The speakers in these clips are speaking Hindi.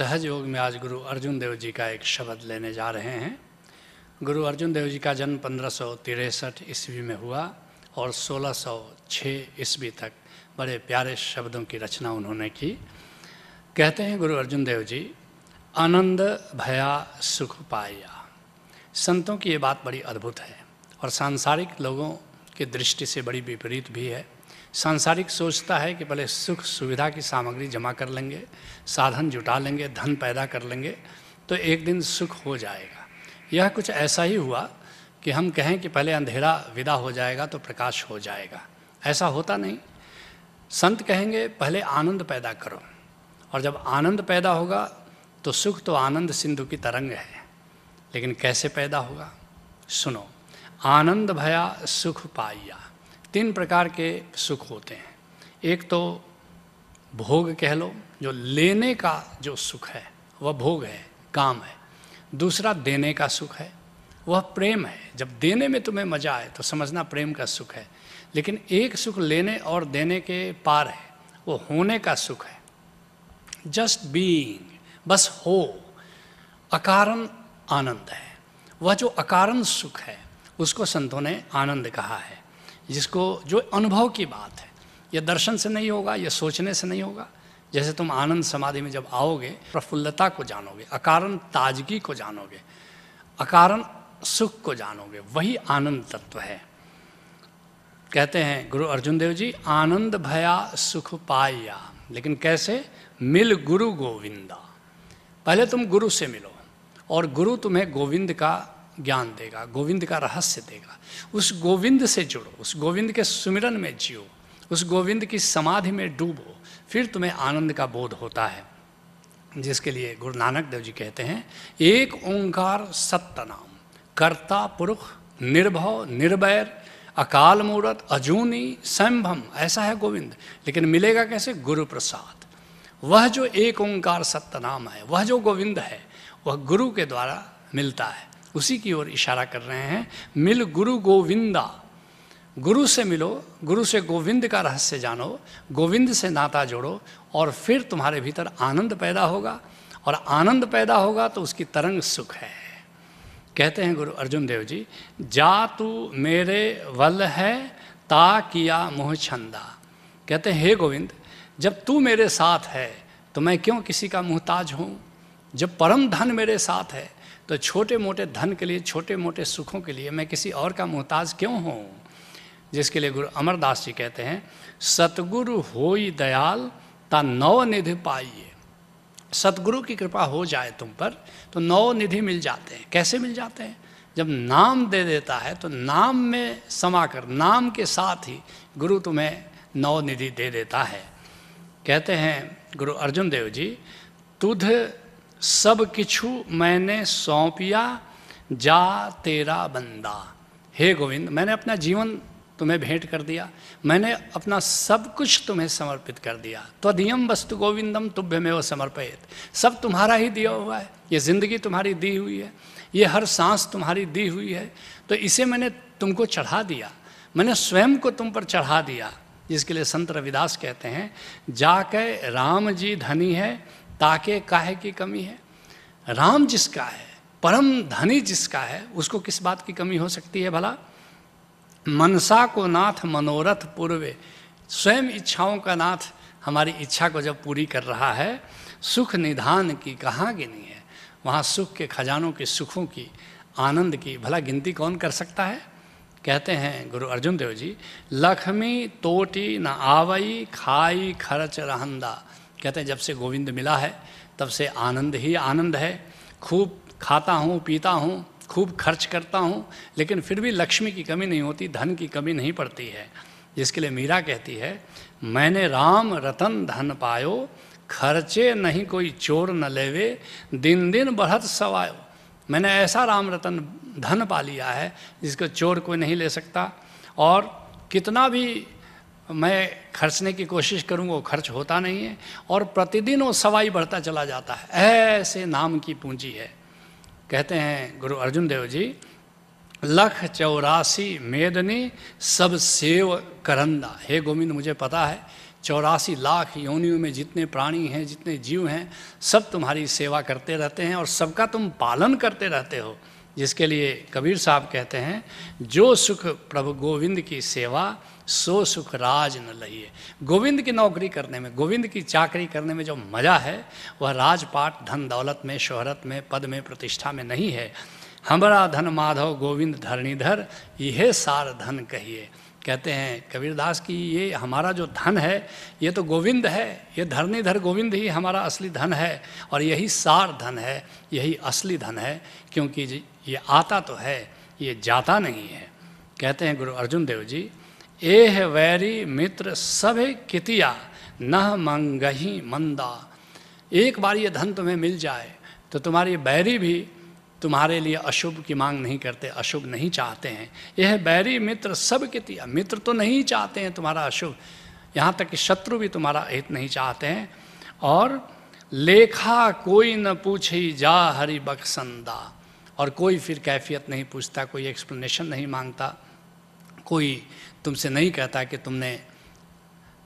सहज योग में आज गुरु अर्जुन देव जी का एक शब्द लेने जा रहे हैं गुरु अर्जुन देव जी का जन्म पंद्रह सौ तिरसठ ईस्वी में हुआ और सोलह सौ छः ईस्वी तक बड़े प्यारे शब्दों की रचना उन्होंने की कहते हैं गुरु अर्जुन देव जी आनंद भया सुख पाया संतों की ये बात बड़ी अद्भुत है और सांसारिक लोगों की दृष्टि से बड़ी विपरीत भी है सांसारिक सोचता है कि भले सुख सुविधा की सामग्री जमा कर लेंगे साधन जुटा लेंगे धन पैदा कर लेंगे तो एक दिन सुख हो जाएगा यह कुछ ऐसा ही हुआ कि हम कहें कि पहले अंधेरा विदा हो जाएगा तो प्रकाश हो जाएगा ऐसा होता नहीं संत कहेंगे पहले आनंद पैदा करो और जब आनंद पैदा होगा तो सुख तो आनंद सिंधु की तरंग है लेकिन कैसे पैदा होगा सुनो आनंद भया सुख पाइया तीन प्रकार के सुख होते हैं एक तो भोग कह लो जो लेने का जो सुख है वह भोग है काम है दूसरा देने का सुख है वह प्रेम है जब देने में तुम्हें मजा आए तो समझना प्रेम का सुख है लेकिन एक सुख लेने और देने के पार है वो होने का सुख है जस्ट बीइंग बस हो अकारण आनंद है वह जो अकारण सुख है उसको संतों ने आनंद कहा है जिसको जो अनुभव की बात है यह दर्शन से नहीं होगा यह सोचने से नहीं होगा जैसे तुम आनंद समाधि में जब आओगे प्रफुल्लता को जानोगे अकारण ताजगी को जानोगे अकारण सुख को जानोगे वही आनंद तत्व है कहते हैं गुरु अर्जुन देव जी आनंद भया सुख पाया लेकिन कैसे मिल गुरु गोविंदा पहले तुम गुरु से मिलो और गुरु तुम्हें गोविंद का ज्ञान देगा गोविंद का रहस्य देगा उस गोविंद से जुड़ो उस गोविंद के सुमिरन में जियो उस गोविंद की समाधि में डूबो फिर तुम्हें आनंद का बोध होता है जिसके लिए गुरु नानक देव जी कहते हैं एक ओंकार सत्य नाम कर्ता पुरुष निर्भव निर्भयर अकाल मूर्त अजूनी संभम ऐसा है गोविंद लेकिन मिलेगा कैसे गुरु प्रसाद वह जो एक ओंकार सत्य नाम है वह जो गोविंद है वह गुरु के द्वारा मिलता है उसी की ओर इशारा कर रहे हैं मिल गुरु गोविंदा गुरु से मिलो गुरु से गोविंद का रहस्य जानो गोविंद से नाता जोड़ो और फिर तुम्हारे भीतर आनंद पैदा होगा और आनंद पैदा होगा तो उसकी तरंग सुख है कहते हैं गुरु अर्जुन देव जी जा तू मेरे वल है ता किया मोह छंदा कहते हैं हे गोविंद जब तू मेरे साथ है तो मैं क्यों किसी का मोहताज हूँ जब परम धन मेरे साथ है तो छोटे मोटे धन के लिए छोटे मोटे सुखों के लिए मैं किसी और का मोहताज क्यों हूँ जिसके लिए गुरु अमरदास जी कहते हैं सतगुरु ही दयाल ता नव निधि पाइए सतगुरु की कृपा हो जाए तुम पर तो नव निधि मिल जाते हैं कैसे मिल जाते हैं जब नाम दे देता है तो नाम में समा कर नाम के साथ ही गुरु तुम्हें नव निधि दे देता है कहते हैं गुरु अर्जुन देव जी तुध सब किछु मैंने सौंपिया जा तेरा बंदा हे गोविंद मैंने अपना जीवन तुम्हें भेंट कर दिया मैंने अपना सब कुछ तुम्हें समर्पित कर दिया त्वधियम वस्तु गोविंदम तुभ्य में वो समर्पित सब तुम्हारा ही दिया हुआ है ये जिंदगी तुम्हारी दी हुई है ये हर सांस तुम्हारी दी हुई है तो इसे मैंने तुमको चढ़ा दिया मैंने स्वयं को तुम पर चढ़ा दिया जिसके लिए संत रविदास कहते हैं जाके राम जी धनी है ताके काहे की कमी है राम जिसका है परम धनी जिसका है उसको किस बात की कमी हो सकती है भला मनसा को नाथ मनोरथ पूर्वे स्वयं इच्छाओं का नाथ हमारी इच्छा को जब पूरी कर रहा है सुख निधान की कहाँ गिनी है वहाँ सुख के खजानों के सुखों की आनंद की भला गिनती कौन कर सकता है कहते हैं गुरु अर्जुन देव जी लक्ष्मी तोटी न आवई खाई खर्च रहंदा कहते हैं जब से गोविंद मिला है तब से आनंद ही आनंद है खूब खाता हूँ पीता हूँ खूब खर्च करता हूँ लेकिन फिर भी लक्ष्मी की कमी नहीं होती धन की कमी नहीं पड़ती है जिसके लिए मीरा कहती है मैंने राम रतन धन पायो खर्चे नहीं कोई चोर न लेवे दिन दिन बढ़त सवायो मैंने ऐसा राम रतन धन पा लिया है जिसको चोर कोई नहीं ले सकता और कितना भी मैं खर्चने की कोशिश करूँ वो खर्च होता नहीं है और प्रतिदिन वो सवाई बढ़ता चला जाता है ऐसे नाम की पूंजी है कहते हैं गुरु अर्जुन देव जी लख चौरासी मेदनी सब सेव करंदा हे गोविंद मुझे पता है चौरासी लाख योनियों में जितने प्राणी हैं जितने जीव हैं सब तुम्हारी सेवा करते रहते हैं और सबका तुम पालन करते रहते हो जिसके लिए कबीर साहब कहते हैं जो सुख प्रभु गोविंद की सेवा सो सुख राज न लही है गोविंद की नौकरी करने में गोविंद की चाकरी करने में जो मज़ा है वह राजपाट धन दौलत में शोहरत में पद में प्रतिष्ठा में नहीं है हमारा धन माधव गोविंद धरणीधर यह सार धन कहिए कहते हैं कबीरदास की ये हमारा जो धन है ये तो गोविंद है ये धरणीधर गोविंद ही हमारा असली धन है और यही सार धन है यही असली धन है क्योंकि ये आता तो है ये जाता नहीं है कहते हैं गुरु अर्जुन देव जी एह वैरी मित्र सभे कितिया नह मंगही मंदा एक बार ये धन तुम्हें मिल जाए तो तुम्हारी बैरी भी तुम्हारे लिए अशुभ की मांग नहीं करते अशुभ नहीं चाहते हैं यह बैरी मित्र सब कितिया मित्र तो नहीं चाहते हैं तुम्हारा अशुभ यहाँ तक कि शत्रु भी तुम्हारा हित नहीं चाहते हैं और लेखा कोई न पूछी जा हरि बखसंदा और कोई फिर कैफियत नहीं पूछता कोई एक्सप्लेनेशन नहीं मांगता कोई तुमसे नहीं कहता कि तुमने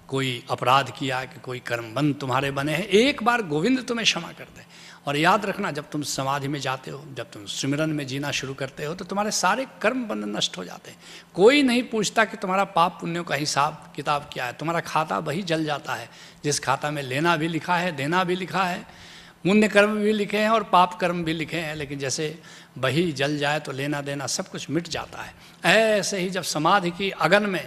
कोई अपराध किया कि कोई कर्मबंध तुम्हारे बने हैं एक बार गोविंद तुम्हें क्षमा कर दे और याद रखना जब तुम समाधि में जाते हो जब तुम सुमिरन में जीना शुरू करते हो तो तुम्हारे सारे कर्म बंधन नष्ट हो जाते हैं कोई नहीं पूछता कि तुम्हारा पाप पुण्यों का हिसाब किताब क्या है तुम्हारा खाता वही जल जाता है जिस खाता में लेना भी लिखा है देना भी लिखा है पुण्य कर्म भी लिखे हैं और पाप कर्म भी लिखे हैं लेकिन जैसे बही जल जाए तो लेना देना सब कुछ मिट जाता है ऐसे ही जब समाधि की अगन में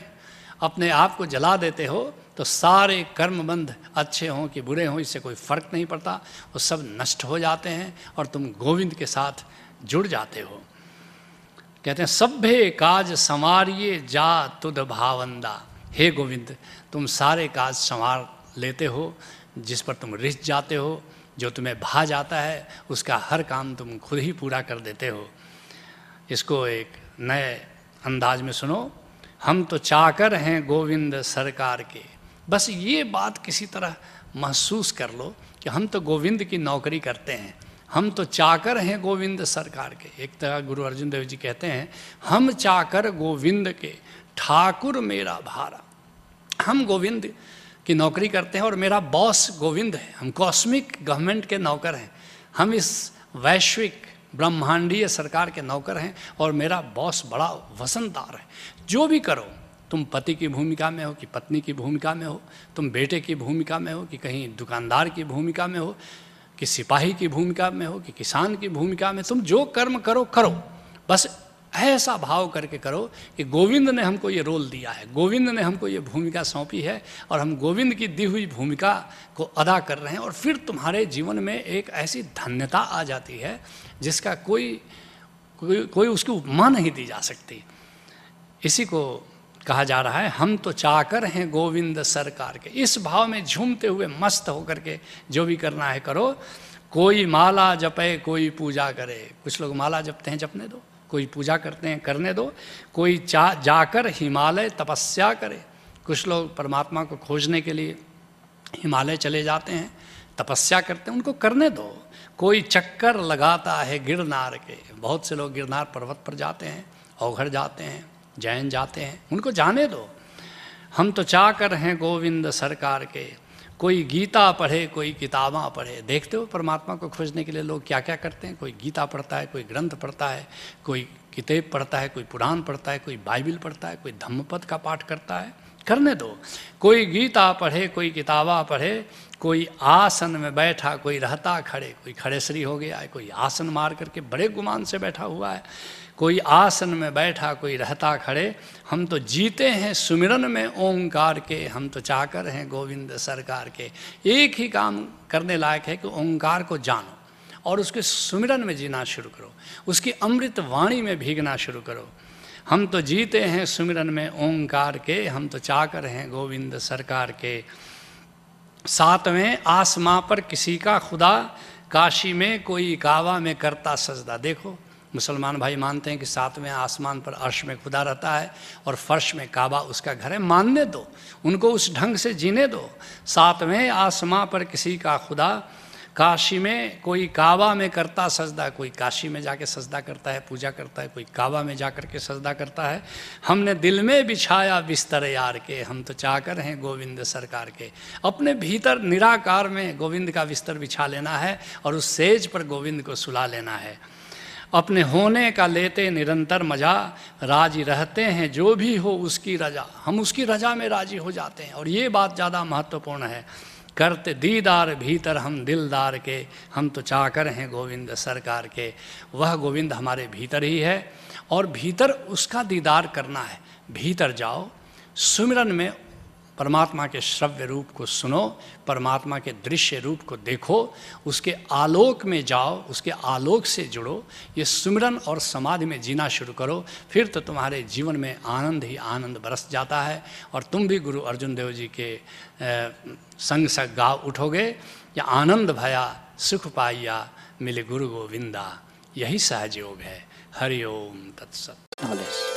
अपने आप को जला देते हो तो सारे कर्मबंध अच्छे हों कि बुरे हों इससे कोई फर्क नहीं पड़ता वो सब नष्ट हो जाते हैं और तुम गोविंद के साथ जुड़ जाते हो कहते हैं सभ्य काज संवार जा तुद भावंदा हे गोविंद तुम सारे काज संवार लेते हो जिस पर तुम रिझ जाते हो जो तुम्हें भा जाता है उसका हर काम तुम खुद ही पूरा कर देते हो इसको एक नए अंदाज में सुनो हम तो चाकर हैं गोविंद सरकार के बस ये बात किसी तरह महसूस कर लो कि हम तो गोविंद की नौकरी करते हैं हम तो चाकर हैं गोविंद सरकार के एक तरह गुरु अर्जुन देव जी कहते हैं हम चाकर गोविंद के ठाकुर मेरा भारा हम गोविंद की नौकरी करते हैं और मेरा बॉस गोविंद है हम कॉस्मिक गवर्नमेंट के नौकर हैं हम इस वैश्विक ब्रह्मांडीय सरकार के नौकर हैं और मेरा बॉस बड़ा वसनदार है जो भी करो तुम पति की भूमिका में हो कि पत्नी की भूमिका में हो तुम बेटे की भूमिका में हो कि कहीं दुकानदार की भूमिका में हो कि सिपाही की भूमिका में हो कि किसान की भूमिका में तुम जो कर्म करो करो बस ऐसा भाव करके करो कि गोविंद ने हमको ये रोल दिया है गोविंद ने हमको ये भूमिका सौंपी है और हम गोविंद की दी हुई भूमिका को अदा कर रहे हैं और फिर तुम्हारे जीवन में एक ऐसी धन्यता आ जाती है जिसका कोई कोई कोई उसकी उपमा नहीं दी जा सकती इसी को कहा जा रहा है हम तो चाकर हैं गोविंद सरकार के इस भाव में झूमते हुए मस्त होकर के जो भी करना है करो कोई माला जपे कोई पूजा करे कुछ लोग माला जपते हैं जपने दो कोई पूजा करते हैं करने दो कोई चा जाकर हिमालय तपस्या करे कुछ लोग परमात्मा को खोजने के लिए हिमालय चले जाते हैं तपस्या करते हैं उनको करने दो कोई चक्कर लगाता है गिरनार के बहुत से लोग गिरनार पर्वत पर जाते हैं औघर जाते हैं जैन जाते हैं उनको जाने दो हम तो चाकर हैं गोविंद सरकार के कोई गीता पढ़े कोई किताबा पढ़े देखते हो परमात्मा को खोजने के लिए लोग क्या क्या करते हैं कोई गीता पढ़ता है कोई ग्रंथ पढ़ता है कोई किताब पढ़ता है कोई पुराण पढ़ता है कोई बाइबिल पढ़ता है कोई धम्मपद का पाठ करता है करने दो कोई गीता पढ़े कोई किताबा पढ़े कोई आसन में बैठा कोई रहता खड़े कोई खड़ेसरी हो गया है कोई आसन मार करके बड़े गुमान से बैठा हुआ है कोई आसन में बैठा कोई रहता खड़े हम तो जीते हैं सुमिरन में ओंकार के हम तो चाकर हैं गोविंद सरकार के एक ही काम करने लायक है कि ओंकार को जानो और उसके सुमिरन में जीना शुरू करो उसकी अमृत वाणी में भीगना शुरू करो हम तो जीते हैं सुमिरन में ओंकार के हम तो चाकर हैं गोविंद सरकार के सातवें आसमां पर किसी का खुदा काशी में कोई कावा में करता सजदा देखो मुसलमान भाई मानते हैं कि सातवें आसमान पर अर्श में खुदा रहता है और फर्श में काबा उसका घर है मानने दो उनको उस ढंग से जीने दो सातवें आसमां पर किसी का खुदा काशी में कोई काबा में करता सजदा कोई काशी में जाके सजदा करता है पूजा करता है कोई काबा में जा कर के सजदा करता है हमने दिल में बिछाया बिस्तर यार के हम तो चाहकर हैं गोविंद सरकार के अपने भीतर निराकार में गोविंद का बिस्तर बिछा लेना है और उस सेज पर गोविंद को सुला लेना है अपने होने का लेते निरंतर मजा राजी रहते हैं जो भी हो उसकी रजा हम उसकी रजा में राजी हो जाते हैं और ये बात ज़्यादा महत्वपूर्ण है करते दीदार भीतर हम दिलदार के हम तो चाकर हैं गोविंद सरकार के वह गोविंद हमारे भीतर ही है और भीतर उसका दीदार करना है भीतर जाओ सुमिरन में परमात्मा के श्रव्य रूप को सुनो परमात्मा के दृश्य रूप को देखो उसके आलोक में जाओ उसके आलोक से जुड़ो ये सुमिरन और समाधि में जीना शुरू करो फिर तो तुम्हारे जीवन में आनंद ही आनंद बरस जाता है और तुम भी गुरु अर्जुन देव जी के संग से गा उठोगे या आनंद भया सुख पाइया मिले गुरु गोविंदा यही योग है हरिओम तत्सत